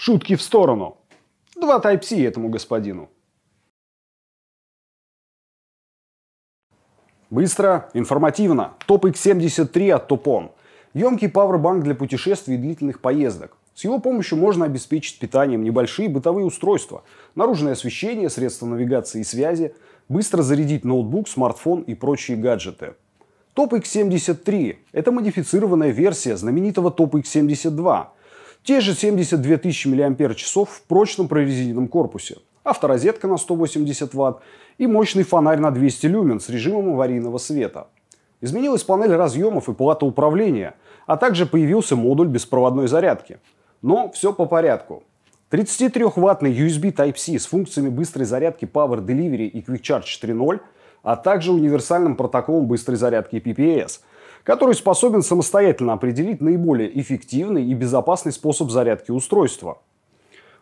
Шутки в сторону. Два Type-C этому господину. Быстро, информативно. Топ X73 от Топон. Емкий пауэрбанк для путешествий и длительных поездок. С его помощью можно обеспечить питанием небольшие бытовые устройства, наружное освещение, средства навигации и связи, быстро зарядить ноутбук, смартфон и прочие гаджеты. Топ X73 – это модифицированная версия знаменитого Топ X72, те же 72 тысячи мАч в прочном прорезиненном корпусе, авторозетка на 180 Вт и мощный фонарь на 200 люмен с режимом аварийного света. Изменилась панель разъемов и плата управления, а также появился модуль беспроводной зарядки. Но все по порядку. 33-ваттный USB Type-C с функциями быстрой зарядки Power Delivery и Quick Charge 3.0 – а также универсальным протоколом быстрой зарядки PPAS, который способен самостоятельно определить наиболее эффективный и безопасный способ зарядки устройства.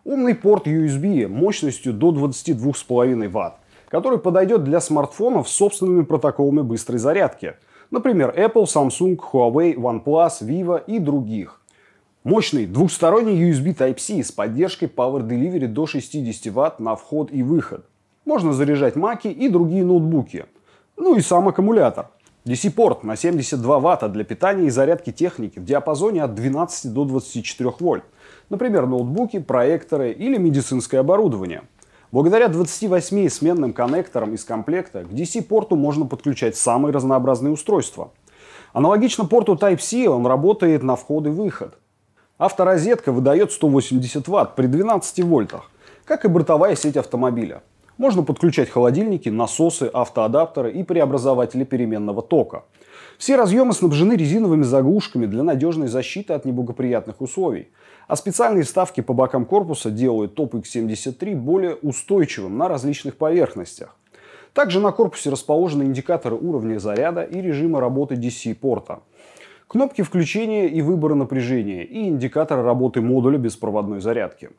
Умный порт USB мощностью до 22,5 Вт, который подойдет для смартфонов с собственными протоколами быстрой зарядки, например, Apple, Samsung, Huawei, OnePlus, Vivo и других – Мощный двухсторонний USB Type-C с поддержкой Power Delivery до 60 Вт на вход и выход можно заряжать маки и другие ноутбуки. Ну и сам аккумулятор. DC-порт на 72 ватта для питания и зарядки техники в диапазоне от 12 до 24 вольт. Например, ноутбуки, проекторы или медицинское оборудование. Благодаря 28 сменным коннекторам из комплекта к DC-порту можно подключать самые разнообразные устройства. Аналогично порту Type-C он работает на вход и выход. Авторозетка выдает 180 Вт при 12 вольтах, как и бортовая сеть автомобиля. Можно подключать холодильники, насосы, автоадаптеры и преобразователи переменного тока. Все разъемы снабжены резиновыми заглушками для надежной защиты от неблагоприятных условий. А специальные вставки по бокам корпуса делают Top X73 более устойчивым на различных поверхностях. Также на корпусе расположены индикаторы уровня заряда и режима работы DC-порта. Кнопки включения и выбора напряжения и индикатор работы модуля беспроводной зарядки.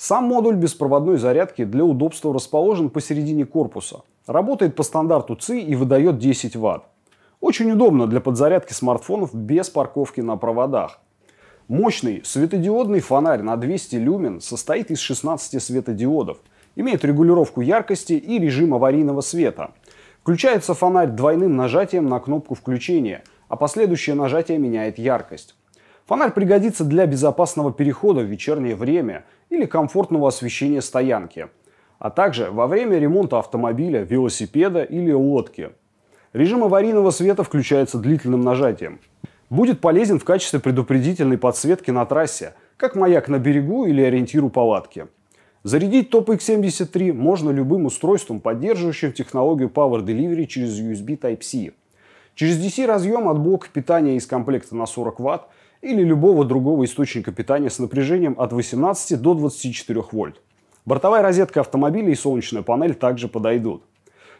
Сам модуль беспроводной зарядки для удобства расположен посередине корпуса. Работает по стандарту ЦИ и выдает 10 Вт. Очень удобно для подзарядки смартфонов без парковки на проводах. Мощный светодиодный фонарь на 200 люмен состоит из 16 светодиодов, имеет регулировку яркости и режим аварийного света. Включается фонарь двойным нажатием на кнопку включения, а последующее нажатие меняет яркость. Фонарь пригодится для безопасного перехода в вечернее время или комфортного освещения стоянки, а также во время ремонта автомобиля, велосипеда или лодки. Режим аварийного света включается длительным нажатием. Будет полезен в качестве предупредительной подсветки на трассе, как маяк на берегу или ориентиру палатки. Зарядить TOP-X73 можно любым устройством, поддерживающим технологию Power Delivery через USB Type-C. Через DC-разъем от блока питания из комплекта на 40 Вт или любого другого источника питания с напряжением от 18 до 24 вольт. Бортовая розетка автомобиля и солнечная панель также подойдут.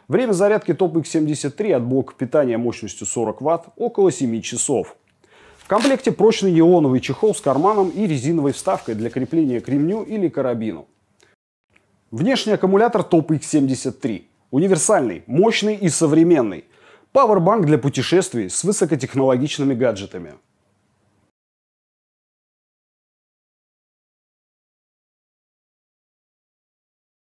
Время зарядки TOPX73 от блока питания мощностью 40 Вт около 7 часов. В комплекте прочный нейлоновый чехол с карманом и резиновой вставкой для крепления к ремню или карабину. Внешний аккумулятор TOPX73. Универсальный, мощный и современный. Пауэрбанк для путешествий с высокотехнологичными гаджетами.